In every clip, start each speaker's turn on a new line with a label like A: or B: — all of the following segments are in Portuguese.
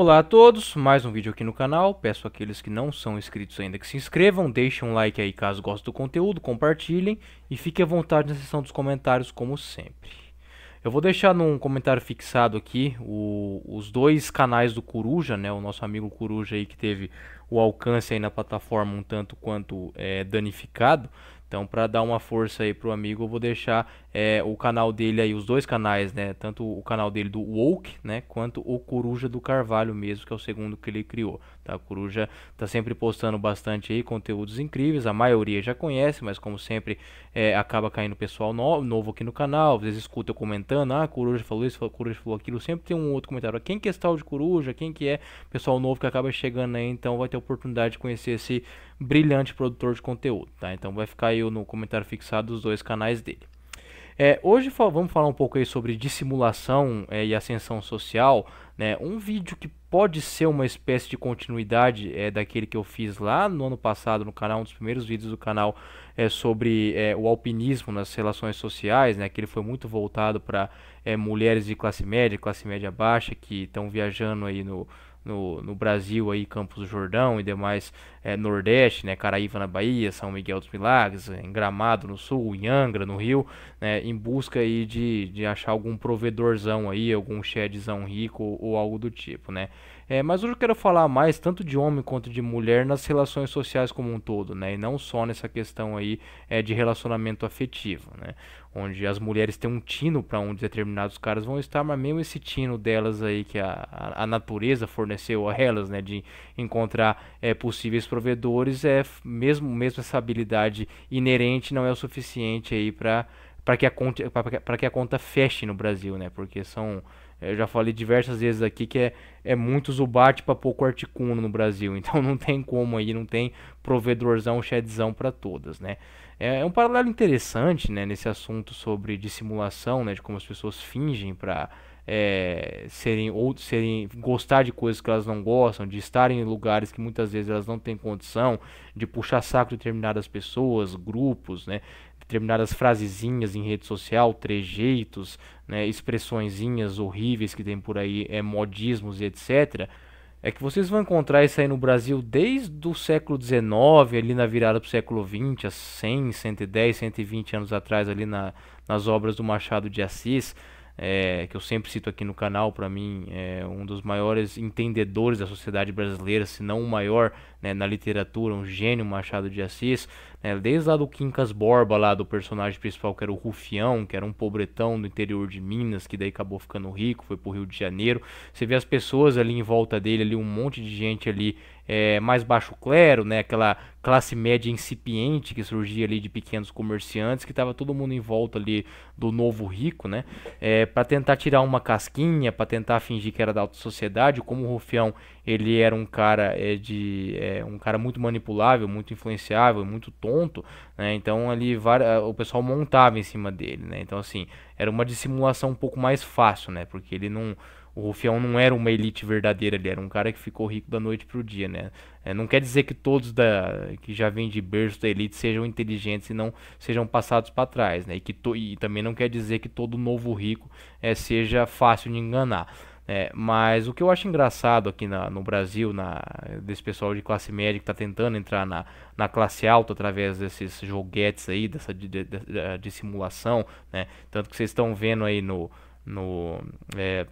A: Olá a todos, mais um vídeo aqui no canal, peço àqueles que não são inscritos ainda que se inscrevam, deixem um like aí caso gostem do conteúdo, compartilhem e fiquem à vontade na seção dos comentários como sempre. Eu vou deixar num comentário fixado aqui o, os dois canais do Coruja, né, o nosso amigo Coruja aí que teve o alcance aí na plataforma um tanto quanto é, danificado, então, para dar uma força aí pro amigo, eu vou deixar é, o canal dele aí, os dois canais, né? Tanto o canal dele do Woke, né? Quanto o Coruja do Carvalho mesmo, que é o segundo que ele criou. Tá? A Coruja está sempre postando bastante aí conteúdos incríveis, a maioria já conhece, mas como sempre é, acaba caindo pessoal no, novo aqui no canal, às vezes escuta eu comentando, ah, a Coruja falou isso, a Coruja falou aquilo, sempre tem um outro comentário, ah, quem que é tal de Coruja, quem que é pessoal novo que acaba chegando aí, então vai ter oportunidade de conhecer esse brilhante produtor de conteúdo, tá? Então vai ficar aí no comentário fixado dos dois canais dele. É, hoje vamos falar um pouco aí sobre dissimulação é, e ascensão social. Né? Um vídeo que pode ser uma espécie de continuidade é, daquele que eu fiz lá no ano passado no canal, um dos primeiros vídeos do canal é, sobre é, o alpinismo nas relações sociais, né, que ele foi muito voltado para é, mulheres de classe média, classe média baixa, que estão viajando aí no, no, no Brasil, aí, Campos do Jordão e demais é, Nordeste, né, Caraíva na Bahia, São Miguel dos Milagres, eh, em Gramado no Sul, em Angra no Rio, né, em busca aí de, de achar algum provedorzão aí, algum shedzão rico ou, ou algo do tipo, né. É, mas hoje eu quero falar mais tanto de homem quanto de mulher nas relações sociais como um todo, né? E não só nessa questão aí é, de relacionamento afetivo, né? onde as mulheres têm um tino para onde determinados caras vão estar, mas mesmo esse tino delas aí que a, a, natureza forneceu a elas, né, de encontrar é, possíveis provedores, é mesmo mesmo essa habilidade inerente não é o suficiente aí para para que a conta para que a conta feche no Brasil, né, porque são eu eh, já falei diversas vezes aqui que é, é muito Zubat para pouco Articuno no Brasil. Então não tem como aí, não tem provedorzão, shedzão para todas, né? É, é, um paralelo interessante né, nesse assunto sobre dissimulação, né, de como as pessoas fingem para é, serem ou serem gostar de coisas que elas não gostam, de estarem em lugares que muitas vezes elas não têm condição, de puxar saco de determinadas pessoas, grupos, né, determinadas frasezinhas em rede social, trejeitos, né, expressõezinhas horríveis que tem por aí, é, modismos e etc é que vocês vão encontrar isso aí no Brasil desde o século XIX, ali na virada para o século XX, há 100, 110, 120 anos atrás, ali na, nas obras do Machado de Assis, é, que eu sempre cito aqui no canal, para mim é um dos maiores entendedores da sociedade brasileira, se não o maior né, na literatura, um gênio Machado de Assis. Né? desde lá do Quincas Borba, lá do personagem principal que era o Rufião, que era um pobretão do interior de Minas, que daí acabou ficando rico, foi pro Rio de Janeiro. Você vê as pessoas ali em volta dele, ali um monte de gente ali é, mais baixo clero, né? Aquela classe média incipiente que surgia ali de pequenos comerciantes, que estava todo mundo em volta ali do novo rico, né? É, para tentar tirar uma casquinha, para tentar fingir que era da alta sociedade, como o Rufião ele era um cara é, de é, um cara muito manipulável, muito influenciável, muito tonto, né? Então ali o pessoal montava em cima dele, né? Então assim, era uma dissimulação um pouco mais fácil, né? Porque ele não o Rufião não era uma elite verdadeira, ele era um cara que ficou rico da noite pro dia, né? É, não quer dizer que todos da, que já vêm de berço da elite sejam inteligentes e não sejam passados para trás, né? E, que to, e também não quer dizer que todo novo rico é, seja fácil de enganar. É, mas o que eu acho engraçado aqui na, no Brasil, na, desse pessoal de classe média que está tentando entrar na, na classe alta através desses joguetes aí, dessa de, de, de, eh, de simulação, né? Tanto que vocês estão vendo aí no, no é,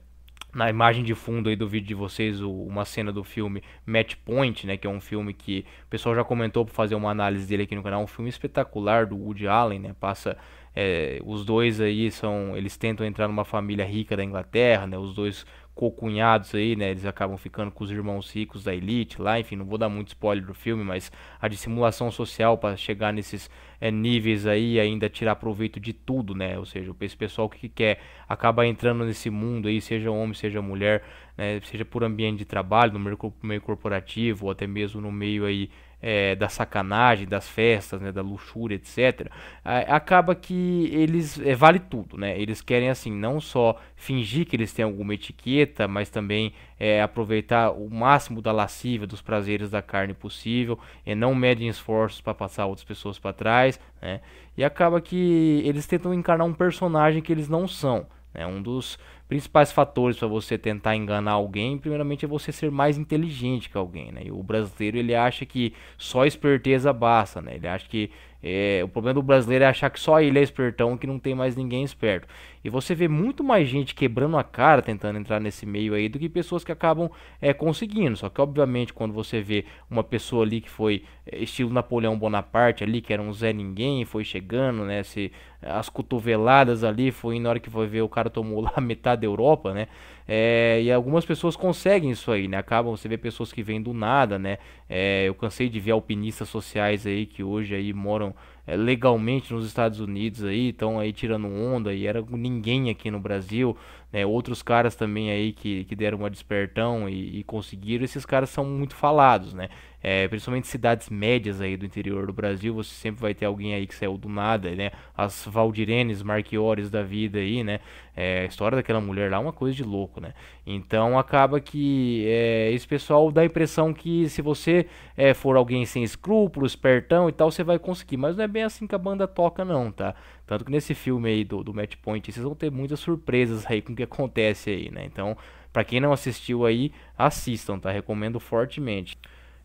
A: na imagem de fundo aí do vídeo de vocês o, uma cena do filme Match Point, né, que é um filme que o pessoal já comentou para fazer uma análise dele aqui no canal, um filme espetacular do Woody Allen, né, passa é, os dois aí são eles tentam entrar numa família rica da Inglaterra, né, os dois cocunhados aí, né? Eles acabam ficando com os irmãos ricos da elite lá, enfim, não vou dar muito spoiler do filme, mas a dissimulação social para chegar nesses é, níveis aí e ainda tirar proveito de tudo, né? Ou seja, esse pessoal que quer acaba entrando nesse mundo aí, seja homem, seja mulher, né? seja por ambiente de trabalho, no meio, meio corporativo, ou até mesmo no meio aí é, da sacanagem, das festas, né, da luxúria, etc. Acaba que eles é, vale tudo, né? Eles querem assim não só fingir que eles têm alguma etiqueta, mas também é, aproveitar o máximo da lascívia, dos prazeres da carne possível, e não medem esforços para passar outras pessoas para trás, né? E acaba que eles tentam encarnar um personagem que eles não são. Né? Um dos principais fatores para você tentar enganar alguém, primeiramente, é você ser mais inteligente que alguém. Né? E o brasileiro ele acha que só esperteza basta. Né? Ele acha que é, o problema do brasileiro é achar que só ele é espertão, que não tem mais ninguém esperto. E você vê muito mais gente quebrando a cara tentando entrar nesse meio aí do que pessoas que acabam é, conseguindo. Só que, obviamente, quando você vê uma pessoa ali que foi eh, estilo Napoleão Bonaparte ali, que era um Zé Ninguém, foi chegando, né? Se, eh, as cotoveladas ali, foi na hora que foi ver o cara tomou lá metade da Europa, né? É, e algumas pessoas conseguem isso aí, né? Acabam, você vê pessoas que vêm do nada, né? É, eu cansei de ver alpinistas sociais aí que hoje aí moram é, legalmente nos Estados Unidos aí, estão aí tirando onda e era ninguém aqui no Brasil, né? Outros caras também aí que, que deram uma despertão e, e conseguiram, esses caras são muito falados, né? É, principalmente cidades médias aí do interior do Brasil, você sempre vai ter alguém aí que saiu do nada, né? As Valdirenes, Marquiores da vida aí, né? É, a história daquela mulher lá é uma coisa de louco, né? Então acaba que é, esse pessoal dá a impressão que se você é, for alguém sem escrúpulos, pertão e tal, você vai conseguir. Mas não é bem assim que a banda toca, não, tá? Tanto que nesse filme aí do, do Match Point, vocês vão ter muitas surpresas aí com o que acontece aí, né? Então, para quem não assistiu aí, assistam, tá? Recomendo fortemente.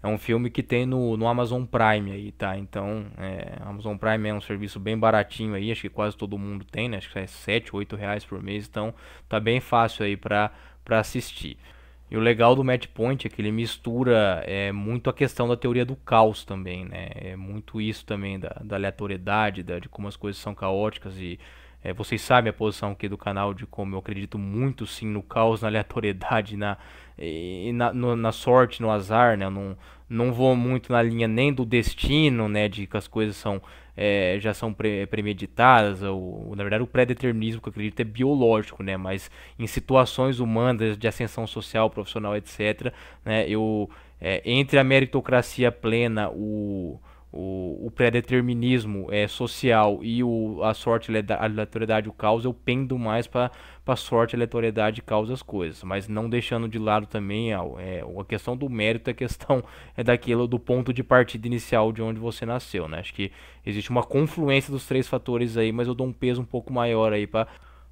A: É um filme que tem no, no Amazon Prime aí, tá? Então, é, Amazon Prime é um serviço bem baratinho aí, acho que quase todo mundo tem, né? Acho que é 7, 8 reais por mês, então tá bem fácil aí para assistir. E o legal do Matchpoint é que ele mistura é, muito a questão da teoria do caos também, né? É muito isso também da, da aleatoriedade, da, de como as coisas são caóticas e é, vocês sabem a posição aqui do canal de como eu acredito muito sim no caos, na aleatoriedade, na, e na, no, na sorte, no azar, né? Eu não, não vou muito na linha nem do destino, né? De que as coisas são é, já são pre premeditadas, ou, na verdade o pré-determinismo que eu acredito é biológico, né? Mas em situações humanas de ascensão social, profissional, etc., né? Eu é, entre a meritocracia plena, o o, o pré-determinismo é, social e o, a sorte, é a aleatoriedade, o caos, eu pendo mais para a sorte, a aleatoriedade e as coisas. Mas não deixando de lado também a, é, a questão do mérito, a questão é daquilo do ponto de partida inicial de onde você nasceu. Né? Acho que existe uma confluência dos três fatores aí, mas eu dou um peso um pouco maior aí para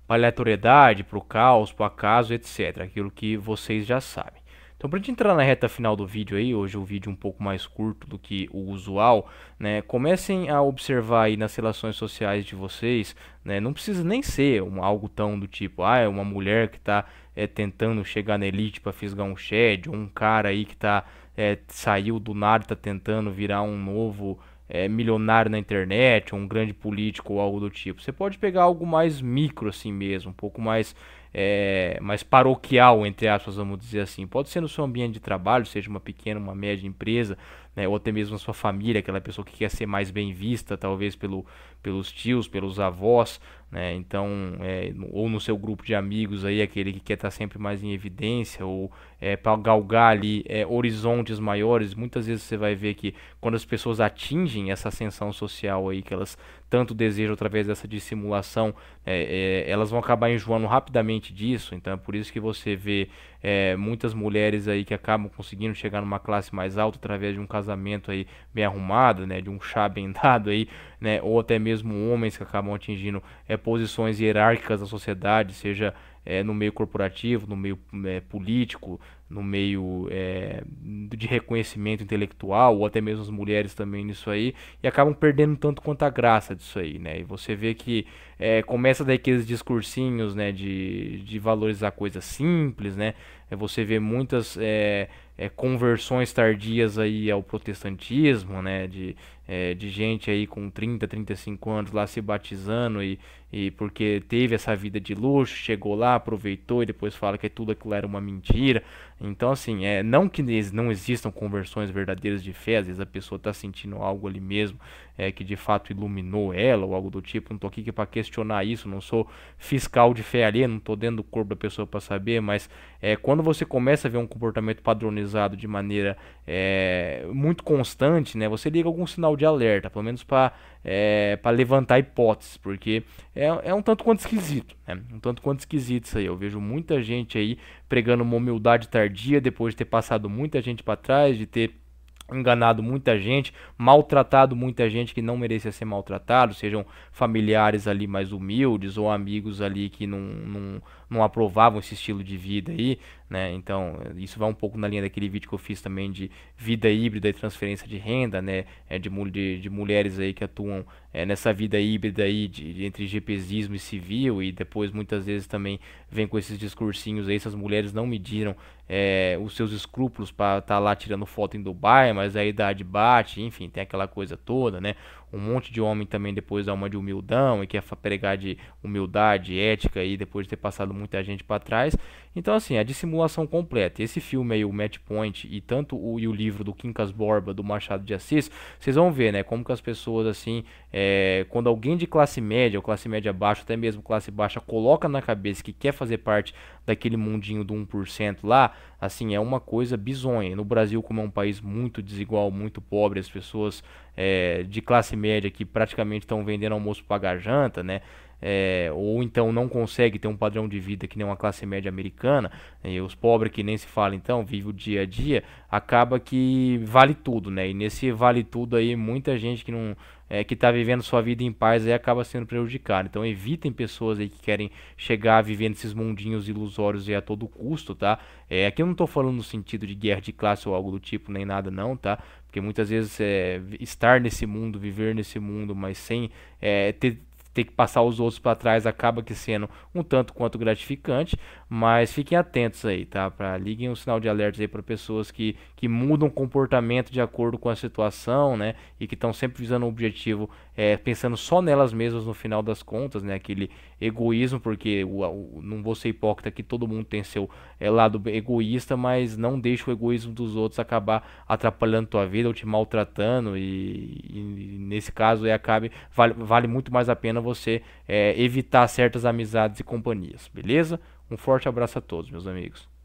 A: aleatoriedade, para o caos, para o acaso, etc. Aquilo que vocês já sabem. Então, para a gente entrar na reta final do vídeo aí, hoje o é um vídeo um pouco mais curto do que o usual, né? Comecem a observar aí nas relações sociais de vocês, né? Não precisa nem ser um, algo tão do tipo, ah, é uma mulher que está é, eh, tentando chegar na elite para fisgar um shed, ou um cara aí que tá, é, saiu do nada e tá tentando virar um novo é, milionário na internet, ou um grande político ou algo do tipo. Você pode pegar algo mais micro assim mesmo, um pouco mais é, mais paroquial, entre aspas, vamos dizer assim. Pode ser no seu ambiente de trabalho, seja uma pequena, uma média empresa, né, ou até mesmo na sua família, aquela pessoa que quer ser mais bem vista, talvez pelo, pelos tios, pelos avós, né, então, é, ou no seu grupo de amigos aí, aquele que quer estar tá sempre mais em evidência, ou é, para galgar ali é, horizontes maiores, muitas vezes você vai ver que quando as pessoas atingem essa ascensão social aí que elas tanto desejam através dessa dissimulação, é, é, elas vão acabar enjoando rapidamente consciente disso, então é por isso que você vê é, muitas mulheres aí que acabam conseguindo chegar numa classe mais alta através de um casamento aí bem arrumado, né, de um chá bem dado aí, né, ou até mesmo homens que acabam atingindo é, posições hierárquicas da sociedade, seja é, no meio corporativo, no meio é, político, no meio é, de reconhecimento intelectual, ou até mesmo as mulheres também nisso aí, e acabam perdendo tanto quanto a graça disso aí, né? E você vê que é, começa daqueles discursinhos, né, de, de valorizar coisas simples, né? É você vê muitas é, é, conversões tardias aí ao protestantismo, né? De, é, de gente aí com 30, 35 anos lá se batizando e, e porque teve essa vida de luxo, chegou lá, aproveitou e depois fala que tudo aquilo era uma mentira. Então, assim, é, não que não existam conversões verdadeiras de fé, às vezes a pessoa está sentindo algo ali mesmo é, que de fato iluminou ela ou algo do tipo. Não estou aqui para questionar isso, não sou fiscal de fé ali, não estou dentro do corpo da pessoa para saber, mas é, quando você começa a ver um comportamento padronizado utilizado de maneira é, muito constante, né, você liga algum sinal de alerta, pelo menos para é, eh, levantar hipóteses, porque é, é um tanto quanto esquisito. Né, um tanto quanto esquisito isso aí. Eu vejo muita gente aí pregando uma humildade tardia depois de ter passado muita gente para trás, de ter enganado muita gente, maltratado muita gente que não merecia ser maltratado, sejam familiares ali mais humildes ou amigos ali que não, não, não aprovavam esse estilo de vida aí, né? Então, isso vai um pouco na linha daquele vídeo que eu fiz também de vida híbrida e transferência de renda, né? É, de, de, de mulheres aí que atuam é, nessa vida híbrida aí de, de, entre GPZismo e civil e depois muitas vezes também vem com esses discursinhos aí, essas mulheres não mediram é, os seus escrúpulos para estar tá lá tirando foto em Dubai, mas aí a idade bate, enfim, tem aquela coisa toda, né? um monte de homem também depois dá uma de humildão e quer pregar de humildade, ética e depois de ter passado muita gente para trás. Então assim, a é dissimulação completa. Esse filme aí, o Match Point e tanto o, e o livro do Quincas Borba, do Machado de Assis, vocês vão ver, né, como que as pessoas assim, é, quando alguém de classe média ou classe média baixa, até mesmo classe baixa, coloca na cabeça que quer fazer parte daquele mundinho do 1% lá, assim, é uma coisa bizonha. No Brasil, como é um país muito desigual, muito pobre, as pessoas é, de classe média que praticamente estão vendendo almoço para janta, né? é, ou então não consegue ter um padrão de vida que nem uma classe média americana, né, e os pobres que nem se fala então, vivem o dia a dia, acaba que vale tudo, né? E nesse vale tudo aí, muita gente que não é, que está vivendo sua vida em paz aí acaba sendo prejudicada. Então evitem pessoas aí que querem chegar vivendo esses mundinhos ilusórios aí a todo custo, tá? É, aqui eu não estou falando no sentido de guerra de classe ou algo do tipo, nem nada não, tá? Porque muitas vezes é, estar nesse mundo, viver nesse mundo, mas sem é, ter ter que passar os outros para trás acaba que sendo um tanto quanto gratificante, mas fiquem atentos aí, tá? Pra, liguem um sinal de alerta aí para pessoas que, que mudam comportamento de acordo com a situação, né? E que estão sempre visando um objetivo, é, pensando só nelas mesmas no final das contas, né? Aquele egoísmo, porque o, o não vou ser hipócrita que todo mundo tem seu é, lado egoísta, mas não deixa o egoísmo dos outros acabar atrapalhando tua vida ou te maltratando e, e nesse caso é, acabe, vale, vale muito mais a pena você você é, evitar certas amizades e companhias, beleza? Um forte abraço a todos, meus amigos.